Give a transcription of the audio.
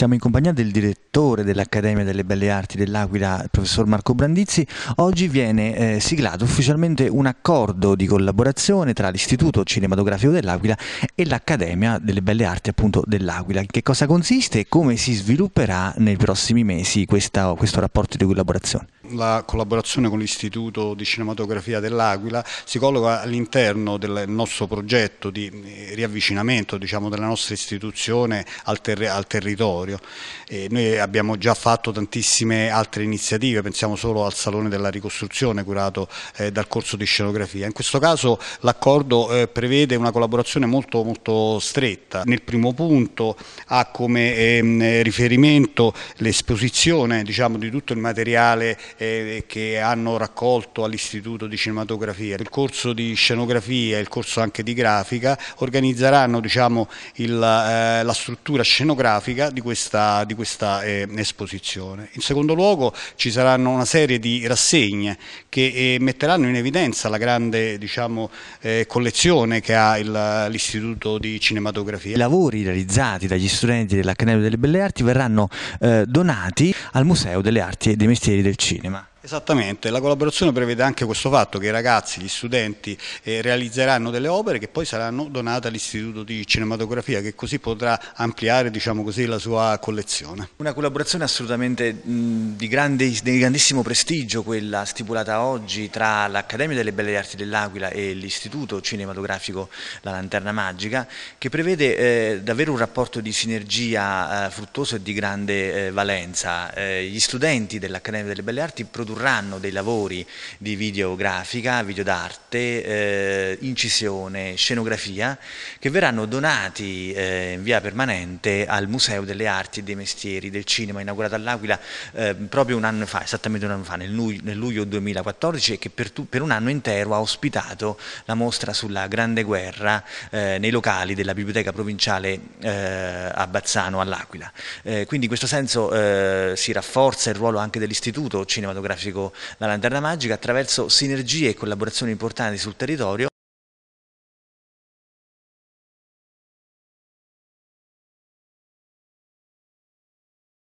Siamo in compagnia del direttore dell'Accademia delle Belle Arti dell'Aquila, il professor Marco Brandizzi. Oggi viene eh, siglato ufficialmente un accordo di collaborazione tra l'Istituto Cinematografico dell'Aquila e l'Accademia delle Belle Arti appunto dell'Aquila. Che cosa consiste e come si svilupperà nei prossimi mesi questa, questo rapporto di collaborazione? la collaborazione con l'Istituto di Cinematografia dell'Aquila si colloca all'interno del nostro progetto di eh, riavvicinamento diciamo, della nostra istituzione al, ter al territorio. E noi abbiamo già fatto tantissime altre iniziative, pensiamo solo al Salone della Ricostruzione curato eh, dal corso di scenografia. In questo caso l'accordo eh, prevede una collaborazione molto, molto stretta. Nel primo punto ha come ehm, riferimento l'esposizione diciamo, di tutto il materiale eh, che hanno raccolto all'Istituto di Cinematografia. Il corso di scenografia e il corso anche di grafica organizzeranno diciamo, il, eh, la struttura scenografica di questa, di questa eh, esposizione. In secondo luogo ci saranno una serie di rassegne che eh, metteranno in evidenza la grande diciamo, eh, collezione che ha l'Istituto di Cinematografia. I lavori realizzati dagli studenti dell'Accademia delle Belle Arti verranno eh, donati al Museo delle Arti e dei Mestieri del Cinema. Esattamente, la collaborazione prevede anche questo fatto che i ragazzi, gli studenti eh, realizzeranno delle opere che poi saranno donate all'Istituto di Cinematografia che così potrà ampliare diciamo così, la sua collezione. Una collaborazione assolutamente mh, di, grande, di, grandissimo prestigio quella stipulata oggi tra l'Accademia delle Belle Arti dell'Aquila e l'Istituto Cinematografico La Lanterna Magica che prevede eh, davvero un rapporto di sinergia eh, fruttuoso e di grande eh, valenza. Eh, gli studenti dell'Accademia delle Belle Arti producono produrranno dei lavori di videografica, videodarte, eh, incisione, scenografia, che verranno donati eh, in via permanente al Museo delle Arti e dei Mestieri del Cinema, inaugurato all'Aquila eh, proprio un anno fa, esattamente un anno fa, nel, luglio, nel luglio 2014, e che per, tu, per, un anno intero ha ospitato la mostra sulla Grande Guerra eh, nei locali della Biblioteca Provinciale eh, a Bazzano all'Aquila. Eh, quindi in questo senso si rafforza il ruolo anche dell'Istituto Cinematografico cinematografico La Lanterna Magica attraverso sinergie e collaborazioni importanti sul territorio